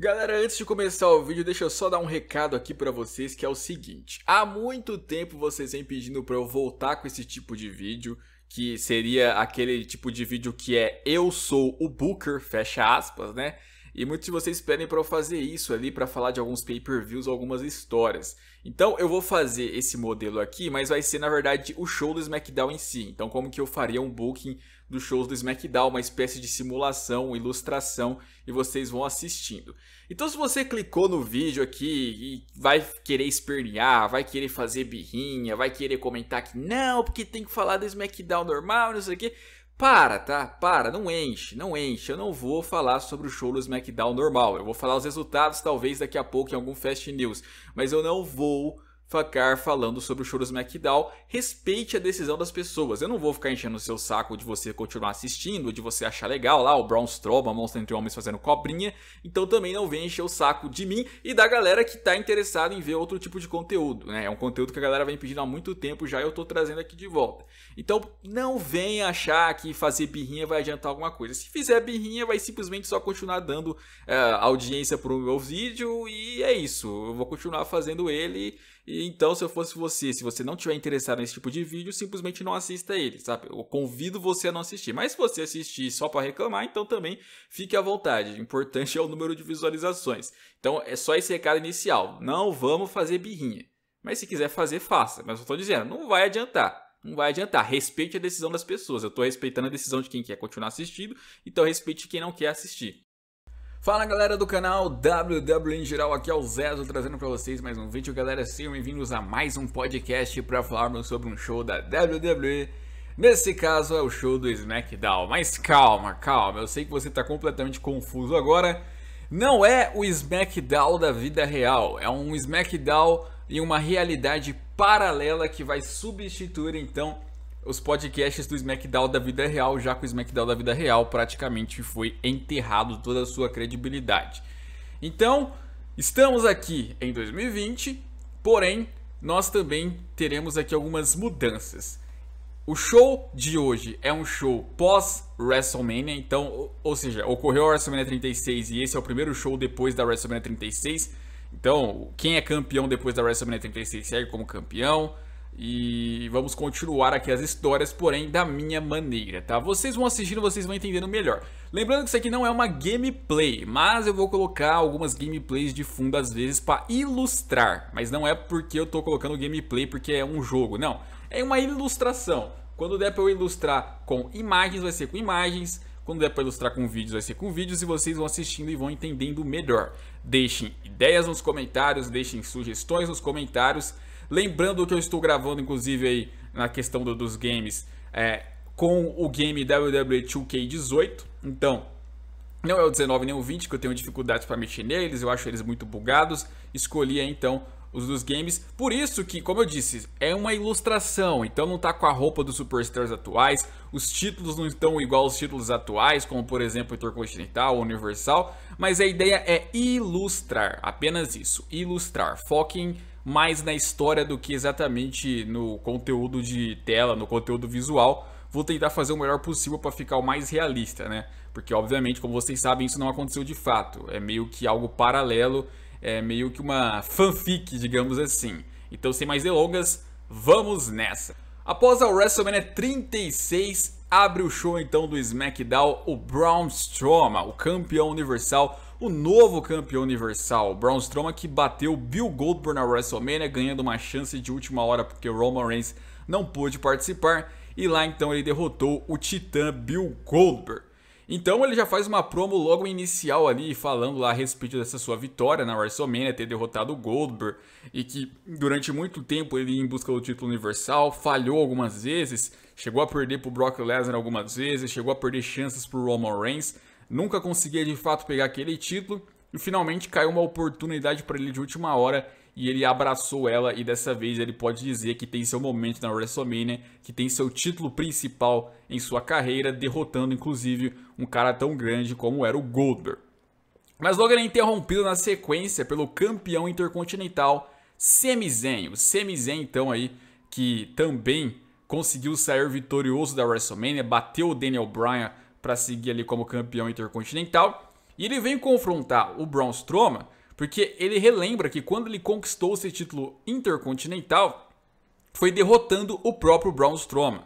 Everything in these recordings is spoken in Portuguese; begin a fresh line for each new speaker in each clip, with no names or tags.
Galera, antes de começar o vídeo, deixa eu só dar um recado aqui para vocês que é o seguinte. Há muito tempo vocês vêm pedindo para eu voltar com esse tipo de vídeo, que seria aquele tipo de vídeo que é eu sou o Booker, fecha aspas, né? E muitos de vocês pedem para eu fazer isso ali para falar de alguns pay-per-views, algumas histórias. Então eu vou fazer esse modelo aqui, mas vai ser na verdade o show do SmackDown em si. Então como que eu faria um booking dos shows do SmackDown, uma espécie de simulação, ilustração, e vocês vão assistindo. Então, se você clicou no vídeo aqui e vai querer espernear, vai querer fazer birrinha, vai querer comentar que não, porque tem que falar do SmackDown normal, não sei o quê. Para, tá? Para, não enche, não enche. Eu não vou falar sobre o show do SmackDown normal. Eu vou falar os resultados, talvez daqui a pouco, em algum Fast News. Mas eu não vou Facar falando sobre o Choros McDowell. Respeite a decisão das pessoas. Eu não vou ficar enchendo o seu saco de você continuar assistindo, de você achar legal lá o Brown Stroba, Monstro Entre Homens fazendo cobrinha. Então também não venha encher o saco de mim e da galera que tá interessada em ver outro tipo de conteúdo. Né? É um conteúdo que a galera vem pedindo há muito tempo já e eu tô trazendo aqui de volta. Então não venha achar que fazer birrinha vai adiantar alguma coisa. Se fizer birrinha, vai simplesmente só continuar dando audiência eh, audiência pro meu vídeo e é isso. Eu vou continuar fazendo ele e então, se eu fosse você, se você não tiver interessado nesse tipo de vídeo, simplesmente não assista ele, sabe? Eu convido você a não assistir. Mas se você assistir só para reclamar, então também fique à vontade. O importante é o número de visualizações. Então, é só esse recado inicial. Não vamos fazer birrinha. Mas se quiser fazer, faça. Mas eu estou dizendo, não vai adiantar não vai adiantar. Respeite a decisão das pessoas. Eu estou respeitando a decisão de quem quer continuar assistindo, então respeite quem não quer assistir. Fala galera do canal WW em geral, aqui é o Zezo trazendo para vocês mais um vídeo. Galera, sejam bem-vindos a mais um podcast para falarmos sobre um show da WWE. Nesse caso é o show do SmackDown. Mas calma, calma, eu sei que você está completamente confuso agora. Não é o SmackDown da vida real, é um SmackDown em uma realidade paralela que vai substituir então os podcasts do SmackDown da vida real, já que o SmackDown da vida real praticamente foi enterrado toda a sua credibilidade. Então, estamos aqui em 2020, porém, nós também teremos aqui algumas mudanças. O show de hoje é um show pós-WrestleMania, então, ou seja, ocorreu a WrestleMania 36 e esse é o primeiro show depois da WrestleMania 36. Então, quem é campeão depois da WrestleMania 36 segue como campeão. E vamos continuar aqui as histórias, porém da minha maneira, tá? Vocês vão assistindo, vocês vão entendendo melhor. Lembrando que isso aqui não é uma gameplay, mas eu vou colocar algumas gameplays de fundo às vezes para ilustrar. Mas não é porque eu tô colocando gameplay porque é um jogo, não. É uma ilustração. Quando der para eu ilustrar com imagens, vai ser com imagens. Quando der para ilustrar com vídeos, vai ser com vídeos e vocês vão assistindo e vão entendendo melhor. Deixem ideias nos comentários, deixem sugestões nos comentários Lembrando que eu estou gravando, inclusive, aí na questão do, dos games, é, com o game WWE 2K18. Então, não é o 19 nem o 20, que eu tenho dificuldades para mexer neles, eu acho eles muito bugados. Escolhi então os dos games. Por isso que, como eu disse, é uma ilustração, então não tá com a roupa dos superstars atuais, os títulos não estão igual aos títulos atuais, como por exemplo Intercontinental ou Universal, mas a ideia é ilustrar, apenas isso, ilustrar. Foquem mais na história do que exatamente no conteúdo de tela, no conteúdo visual. Vou tentar fazer o melhor possível para ficar o mais realista, né? Porque, obviamente, como vocês sabem, isso não aconteceu de fato. É meio que algo paralelo, é meio que uma fanfic, digamos assim. Então, sem mais delongas, vamos nessa! Após a WrestleMania 36, abre o show então do SmackDown o Braun Strowman, o campeão universal o novo campeão universal, Braun Strowman, que bateu Bill Goldberg na WrestleMania, ganhando uma chance de última hora porque Roman Reigns não pôde participar. E lá então ele derrotou o titã Bill Goldberg. Então ele já faz uma promo logo inicial ali, falando lá a respeito dessa sua vitória na WrestleMania, ter derrotado o Goldberg e que durante muito tempo ele ia em busca do título universal, falhou algumas vezes, chegou a perder pro Brock Lesnar algumas vezes, chegou a perder chances pro Roman Reigns, nunca conseguia de fato pegar aquele título e finalmente caiu uma oportunidade para ele de última hora e ele abraçou ela e dessa vez ele pode dizer que tem seu momento na WrestleMania, que tem seu título principal em sua carreira, derrotando inclusive um cara tão grande como era o Goldberg. Mas logo ele é interrompido na sequência pelo campeão intercontinental Sami Zayn. O Sami Zayn então aí que também conseguiu sair vitorioso da WrestleMania, bateu o Daniel Bryan para seguir ali como campeão intercontinental. E ele vem confrontar o Braun Strowman, porque ele relembra que quando ele conquistou esse título intercontinental, foi derrotando o próprio Braun Strowman.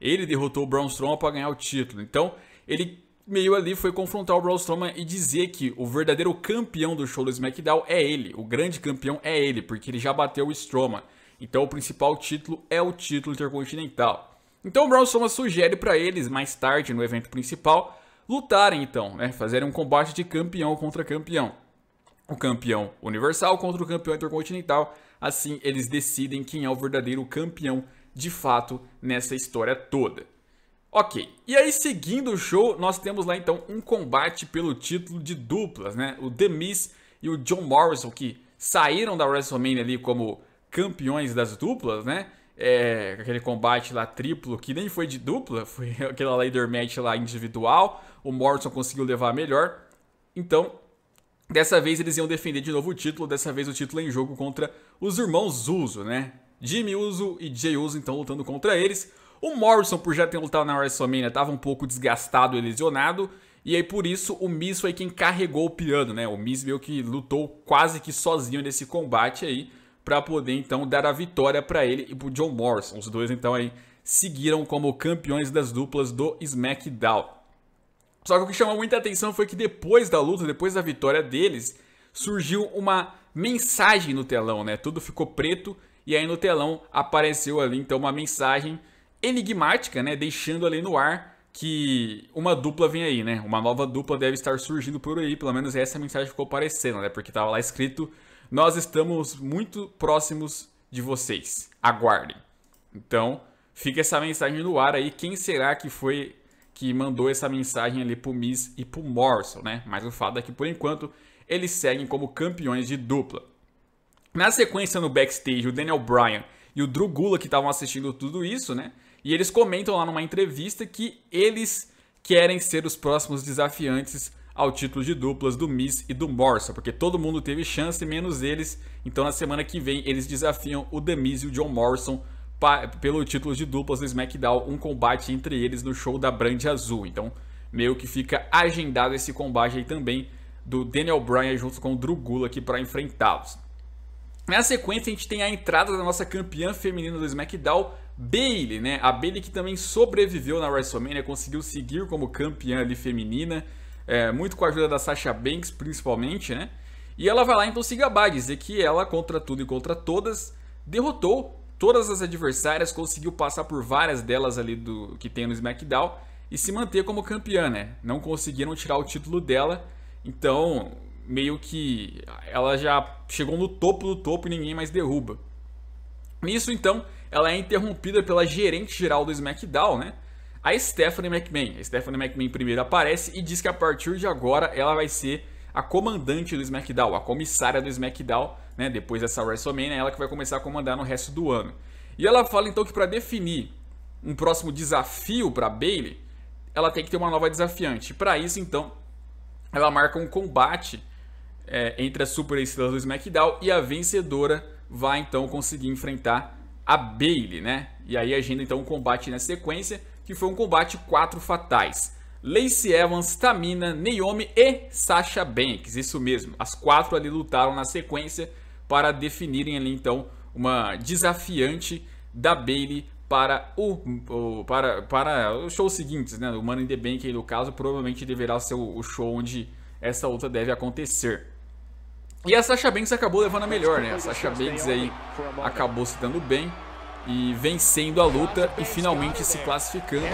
Ele derrotou o Braun Strowman para ganhar o título. Então, ele meio ali foi confrontar o Braun Strowman e dizer que o verdadeiro campeão do show do SmackDown é ele, o grande campeão é ele, porque ele já bateu o Strowman. Então o principal título é o título intercontinental. Então o Braun Strowman sugere para eles, mais tarde no evento principal, lutarem então, né? Fazerem um combate de campeão contra campeão. O campeão universal contra o campeão intercontinental. Assim eles decidem quem é o verdadeiro campeão de fato nessa história toda. Ok, e aí seguindo o show, nós temos lá então um combate pelo título de duplas, né? O The Miz e o John Morrison, que saíram da WrestleMania ali como campeões das duplas, né? é, aquele combate lá triplo, que nem foi de dupla, foi aquela Leader Match lá individual, o Morrison conseguiu levar melhor. Então, dessa vez eles iam defender de novo o título, dessa vez o título é em jogo contra os irmãos Uso, né? Jimmy Uso e Jay Uso então lutando contra eles. O Morrison, por já ter lutado na WrestleMania, estava um pouco desgastado e lesionado. E aí, por isso, o Miz foi quem carregou o piano, né? O Miz meio que lutou quase que sozinho nesse combate aí para poder então dar a vitória para ele e para John Morrison. Os dois então aí seguiram como campeões das duplas do SmackDown. Só que o que chamou muita atenção foi que depois da luta, depois da vitória deles, surgiu uma mensagem no telão, né? Tudo ficou preto e aí no telão apareceu ali então uma mensagem enigmática, né? Deixando ali no ar que uma dupla vem aí, né? Uma nova dupla deve estar surgindo por aí, pelo menos essa mensagem ficou aparecendo, né? Porque tava lá escrito nós estamos muito próximos de vocês. Aguardem. Então, fica essa mensagem no ar aí. Quem será que foi que mandou essa mensagem ali pro Miss e pro Morrison, né? Mas o fato é que, por enquanto, eles seguem como campeões de dupla. Na sequência, no backstage, o Daniel Bryan e o Drew Gula, que estavam assistindo tudo isso, né? E eles comentam lá numa entrevista que eles querem ser os próximos desafiantes ao título de duplas do Miss e do Morsa, porque todo mundo teve chance, menos eles. Então na semana que vem eles desafiam o The Miz e o John Morrison pelo título de duplas do SmackDown, um combate entre eles no show da Brand Azul. Então meio que fica agendado esse combate aí também do Daniel Bryan junto com o Drew Gulak para enfrentá-los. Na sequência a gente tem a entrada da nossa campeã feminina do SmackDown, Bailey, né? A Bailey que também sobreviveu na WrestleMania, conseguiu seguir como campeã ali feminina é, muito com a ajuda da Sasha Banks, principalmente, né? E ela vai lá então se gabar, dizer que ela, contra tudo e contra todas, derrotou todas as adversárias, conseguiu passar por várias delas ali do que tem no SmackDown e se manter como campeã, né? Não conseguiram tirar o título dela, então meio que ela já chegou no topo do topo e ninguém mais derruba. Nisso então, ela é interrompida pela gerente geral do SmackDown, né? a Stephanie McMahon. A Stephanie McMahon primeiro aparece e diz que a partir de agora ela vai ser a comandante do SmackDown, a comissária do SmackDown, né? Depois dessa WrestleMania, ela que vai começar a comandar no resto do ano. E ela fala então que para definir um próximo desafio para Bailey, ela tem que ter uma nova desafiante. Para isso, então, ela marca um combate é, entre as superestrelas do SmackDown e a vencedora vai então conseguir enfrentar a Bailey, né? E aí agenda então um combate na sequência que foi um combate quatro fatais. Lacey Evans, Tamina, Naomi e Sasha Banks, isso mesmo. As quatro ali lutaram na sequência para definirem ali então uma desafiante da Bailey para o, o, para para os shows seguintes, né? O Money in the Bank aí, no caso provavelmente deverá ser o, o show onde essa luta deve acontecer. E a Sasha Banks acabou levando a melhor, né? A Sasha Banks aí acabou se dando bem e vencendo a luta e finalmente se classificando,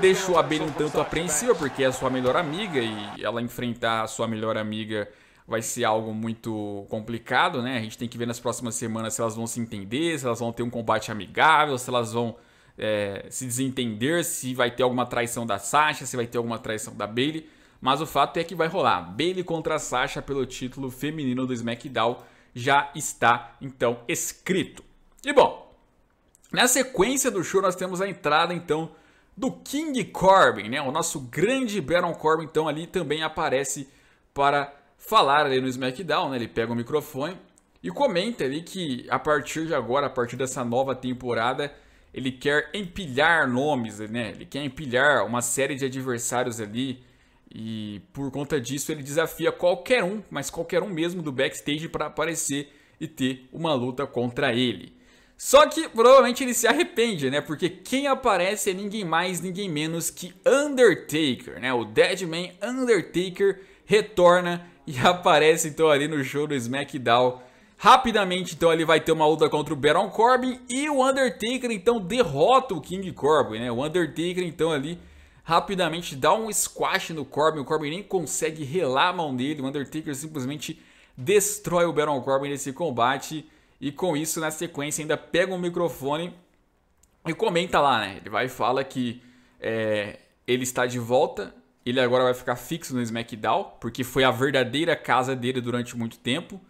deixou a Bailey um tanto apreensiva porque é a sua melhor amiga e ela enfrentar a sua melhor amiga vai ser algo muito complicado, né? A gente tem que ver nas próximas semanas se elas vão se entender, se elas vão ter um combate amigável, se elas vão é, se desentender, se vai ter alguma traição da Sasha, se vai ter alguma traição da Bailey. Mas o fato é que vai rolar. Bailey contra Sasha pelo título feminino do SmackDown já está então escrito. E bom, na sequência do show, nós temos a entrada, então, do King Corbin, né? O nosso grande Baron Corbin, então, ali também aparece para falar ali no SmackDown, né? Ele pega o microfone e comenta ali que a partir de agora, a partir dessa nova temporada, ele quer empilhar nomes, né? Ele quer empilhar uma série de adversários ali e por conta disso ele desafia qualquer um, mas qualquer um mesmo do backstage para aparecer e ter uma luta contra ele. Só que provavelmente ele se arrepende, né? Porque quem aparece é ninguém mais, ninguém menos que Undertaker, né? O Deadman Undertaker retorna e aparece então ali no show do SmackDown. Rapidamente então ele vai ter uma luta contra o Baron Corbin e o Undertaker então derrota o King Corbin, né? O Undertaker então ali rapidamente dá um squash no Corbin, o Corbin nem consegue relar a mão dele, o Undertaker simplesmente destrói o Baron Corbin nesse combate e com isso, na sequência, ainda pega um microfone e comenta lá, né? Ele vai e fala que é, ele está de volta, ele agora vai ficar fixo no SmackDown, porque foi a verdadeira casa dele durante muito tempo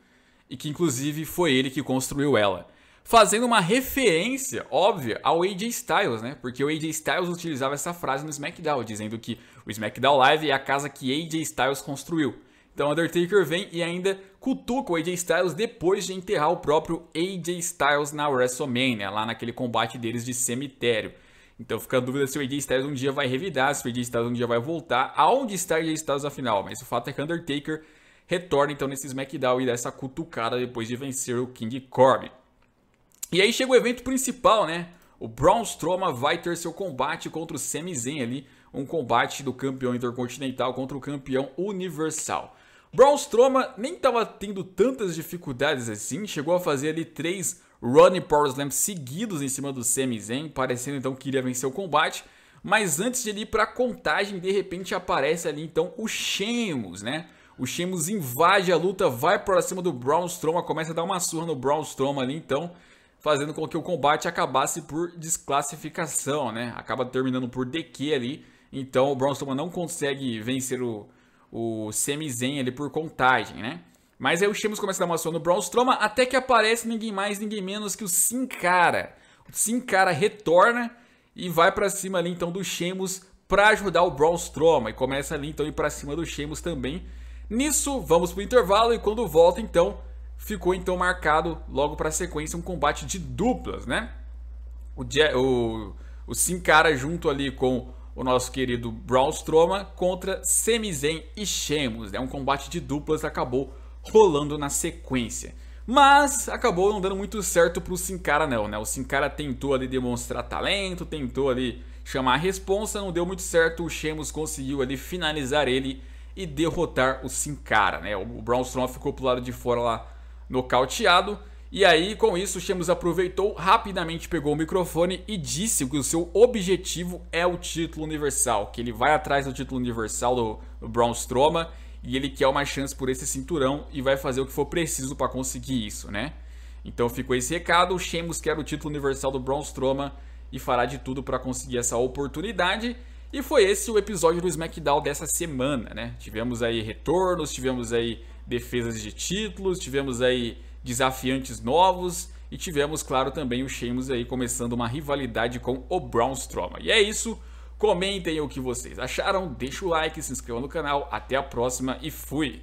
e que inclusive foi ele que construiu ela. Fazendo uma referência óbvia ao AJ Styles, né? Porque o AJ Styles utilizava essa frase no SmackDown, dizendo que o SmackDown Live é a casa que AJ Styles construiu. Então Undertaker vem e ainda cutuca o AJ Styles depois de enterrar o próprio AJ Styles na WrestleMania, lá naquele combate deles de cemitério. Então fica a dúvida se o AJ Styles um dia vai revidar, se o AJ Styles um dia vai voltar, aonde está o AJ Styles afinal. Mas o fato é que Undertaker retorna então nesse SmackDown e dá essa cutucada depois de vencer o King Corbin. E aí chega o evento principal, né? O Braun Strowman vai ter seu combate contra o Sami Zayn ali, um combate do campeão intercontinental contra o campeão universal. Braun Strowman nem estava tendo tantas dificuldades assim, chegou a fazer ali três Running Power Slam seguidos em cima do Sami Zayn, parecendo então que iria vencer o combate. Mas antes de ele ir para a contagem, de repente aparece ali então o Sheamus, né? O Sheamus invade a luta, vai para cima do Braun Strowman, começa a dar uma surra no Braun Strowman ali então, fazendo com que o combate acabasse por desclassificação, né? Acaba terminando por DQ ali. Então o Braun Strowman não consegue vencer o o Semizen ali por contagem, né? Mas aí o Sheamus começa a dar uma sua no Braun Strowman até que aparece ninguém mais, ninguém menos que o Sin Cara. O Sin Cara retorna e vai para cima ali então do Sheamus para ajudar o Braun Strowman e começa ali então a ir para cima do Sheamus também. Nisso, vamos pro intervalo e quando volta então, ficou então marcado logo para a sequência um combate de duplas, né? O, Je o, o Sin Cara junto ali com o nosso querido Braun Strowman contra Sami Zayn e Sheamus. É né? um combate de duplas acabou rolando na sequência. Mas acabou não dando muito certo pro Sin Cara não, né? O Sin Cara tentou ali demonstrar talento, tentou ali chamar a responsa, não deu muito certo. O Sheamus conseguiu ali finalizar ele e derrotar o Sin Cara, né? O Braun Strowman ficou pro lado de fora lá nocauteado. E aí, com isso, o Sheamus aproveitou, rapidamente pegou o microfone e disse que o seu objetivo é o título universal, que ele vai atrás do título universal do, Braun Strowman e ele quer uma chance por esse cinturão e vai fazer o que for preciso para conseguir isso, né? Então ficou esse recado, o Sheamus quer o título universal do Braun Strowman e fará de tudo para conseguir essa oportunidade. E foi esse o episódio do SmackDown dessa semana, né? Tivemos aí retornos, tivemos aí defesas de títulos, tivemos aí desafiantes novos e tivemos, claro, também o Sheamus aí começando uma rivalidade com o Braun Strowman. E é isso, comentem o que vocês acharam, deixa o like, se inscreva no canal, até a próxima e fui!